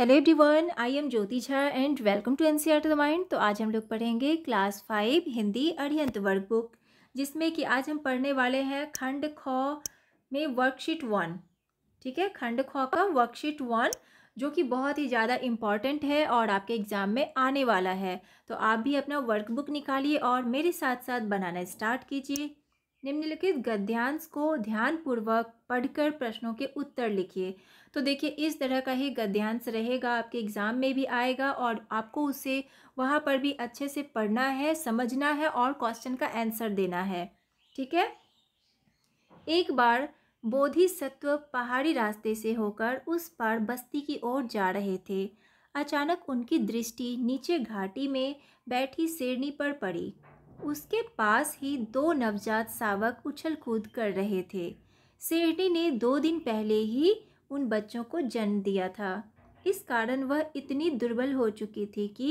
Hello everyone I am Jyoti Jha and welcome to NCR to the mind तो आज हम लोग पढ़ेंगे class five Hindi Arihant workbook जिसमें कि आज हम पढ़ने वाले हैं खंड ख में वर्कशीट वन ठीक है खंड ख का वर्कशीट वन जो कि बहुत ही ज़्यादा इम्पॉर्टेंट है और आपके एग्ज़ाम में आने वाला है तो आप भी अपना वर्कबुक निकालिए और मेरे साथ साथ बनाना स्टार्ट कीजिए निम्नलिखित गद्यांश को ध्यानपूर्वक पढ़कर प्रश्नों के उत्तर लिखिए तो देखिए इस तरह का ही गद्यांश रहेगा आपके एग्ज़ाम में भी आएगा और आपको उसे वहाँ पर भी अच्छे से पढ़ना है समझना है और क्वेश्चन का आंसर देना है ठीक है एक बार बोधि सत्व पहाड़ी रास्ते से होकर उस पर बस्ती की ओर जा रहे थे अचानक उनकी दृष्टि नीचे घाटी में बैठी शेरनी पर पड़ी उसके पास ही दो नवजात सावक उछल कूद कर रहे थे सेठनी ने दो दिन पहले ही उन बच्चों को जन्म दिया था इस कारण वह इतनी दुर्बल हो चुकी थी कि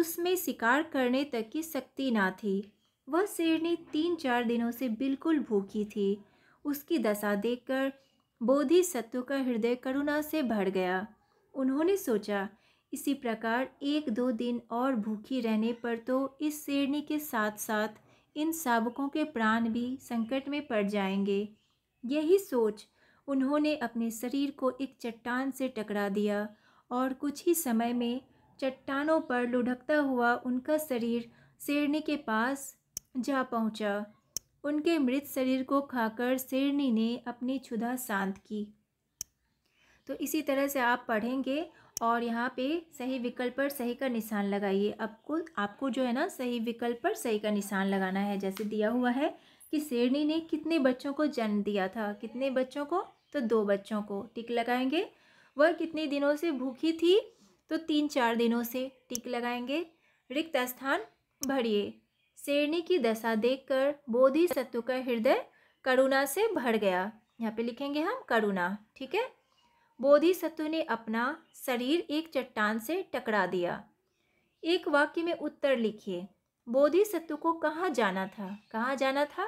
उसमें शिकार करने तक की शक्ति ना थी वह शेरनी तीन चार दिनों से बिल्कुल भूखी थी उसकी दशा देखकर बोधिसत्व का हृदय करुणा से भर गया उन्होंने सोचा इसी प्रकार एक दो दिन और भूखी रहने पर तो इस शेरनी के साथ साथ इन शावकों के प्राण भी संकट में पड़ जाएंगे यही सोच उन्होंने अपने शरीर को एक चट्टान से टकरा दिया और कुछ ही समय में चट्टानों पर लुढ़कता हुआ उनका शरीर शेरनी के पास जा पहुंचा। उनके मृत शरीर को खाकर शेरनी ने अपनी क्षुधा शांत की तो इसी तरह से आप पढ़ेंगे और यहाँ पे सही विकल्प पर सही का निशान लगाइए आपको आपको जो है ना सही विकल्प पर सही का निशान लगाना है जैसे दिया हुआ है कि शेरनी ने कितने बच्चों को जन्म दिया था कितने बच्चों को तो दो बच्चों को टिक लगाएंगे वह कितने दिनों से भूखी थी तो तीन चार दिनों से टिक लगाएंगे रिक्त स्थान भरिए शेरनी की दशा देख बोधि सत्व का हृदय करुणा से भर गया यहाँ पे लिखेंगे हम करुणा ठीक है बोधिसत्व ने अपना शरीर एक चट्टान से टकरा दिया एक वाक्य में उत्तर लिखिए बोधिसत्व को कहाँ जाना था कहाँ जाना था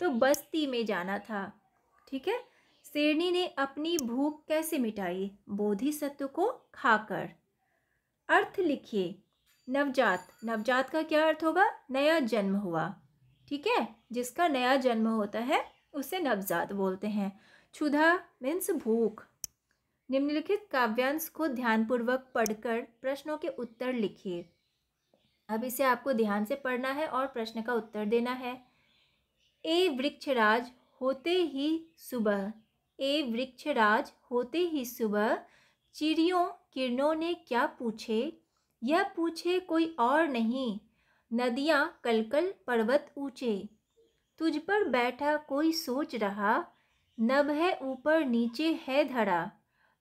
तो बस्ती में जाना था ठीक है शेरणी ने अपनी भूख कैसे मिटाई बोधिसत्व को खाकर अर्थ लिखिए नवजात नवजात का क्या अर्थ होगा नया जन्म हुआ ठीक है जिसका नया जन्म होता है उसे नवजात बोलते हैं क्षुधा मीन्स भूख निम्नलिखित काव्यांश को ध्यानपूर्वक पढ़कर प्रश्नों के उत्तर लिखिए अब इसे आपको ध्यान से पढ़ना है और प्रश्न का उत्तर देना है ए वृक्षराज होते ही सुबह ए वृक्षराज होते ही सुबह चिड़ियों किरणों ने क्या पूछे यह पूछे कोई और नहीं नदियाँ कलकल पर्वत ऊँचे तुझ पर बैठा कोई सोच रहा नभ है ऊपर नीचे है धड़ा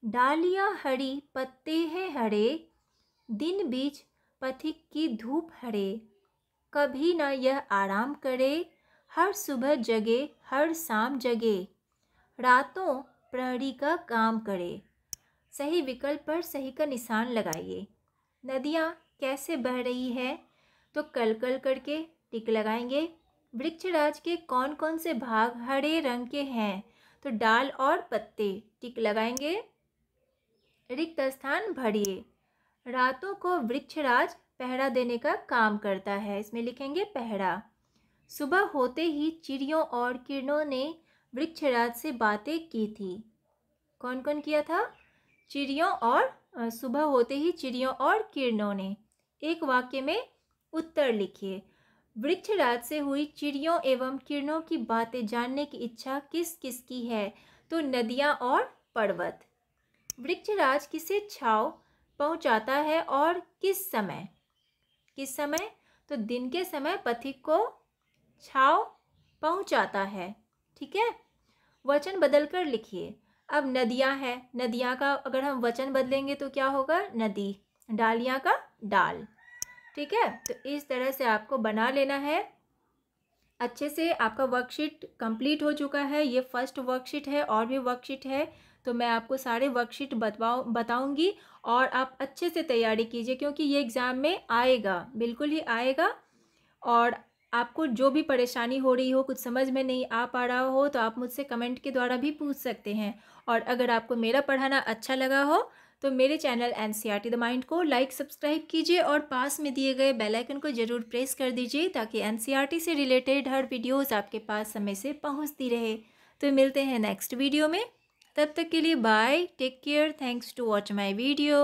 डालियाँ हरी पत्ते हैं हरे दिन बीच पथिक की धूप हरे कभी ना यह आराम करे हर सुबह जगे हर शाम जगे रातों प्रहरी का काम करे सही विकल्प पर सही का निशान लगाइए नदियाँ कैसे बह रही है तो कल कल करके टिक लगाएंगे वृक्षराज के कौन कौन से भाग हरे रंग के हैं तो डाल और पत्ते टिक लगाएंगे रिक्त स्थान भरिए रातों को वृक्षराज पहरा देने का काम करता है इसमें लिखेंगे पहरा सुबह होते ही चिड़ियों और किरणों ने वृक्षराज से बातें की थी कौन कौन किया था चिड़ियों और सुबह होते ही चिड़ियों और किरणों ने एक वाक्य में उत्तर लिखिए वृक्षराज से हुई चिड़ियों एवं किरणों की बातें जानने की इच्छा किस किस की है तो नदियाँ और पर्वत वृक्षराज किसे छाव पहुंचाता है और किस समय किस समय तो दिन के समय पथिक को छाव पहुंचाता है ठीक है वचन बदल कर लिखिए अब नदियां हैं नदियां का अगर हम वचन बदलेंगे तो क्या होगा नदी डालियां का डाल ठीक है तो इस तरह से आपको बना लेना है अच्छे से आपका वर्कशीट कंप्लीट हो चुका है ये फर्स्ट वर्कशीट है और भी वर्कशीट है तो मैं आपको सारे वर्कशीट बतवाऊँ बताऊँगी और आप अच्छे से तैयारी कीजिए क्योंकि ये एग्ज़ाम में आएगा बिल्कुल ही आएगा और आपको जो भी परेशानी हो रही हो कुछ समझ में नहीं आ पा रहा हो तो आप मुझसे कमेंट के द्वारा भी पूछ सकते हैं और अगर आपको मेरा पढ़ाना अच्छा लगा हो तो मेरे channel N C R T the mind को लाइक सब्सक्राइब कीजिए और पास में दिए गए बेल आइकन को ज़रूर प्रेस कर दीजिए ताकि एन सी आर टी से रिलेटेड हर वीडियोस आपके पास समय से पहुंचती रहे तो मिलते हैं नेक्स्ट वीडियो में तब तक के लिए bye take care thanks to watch my video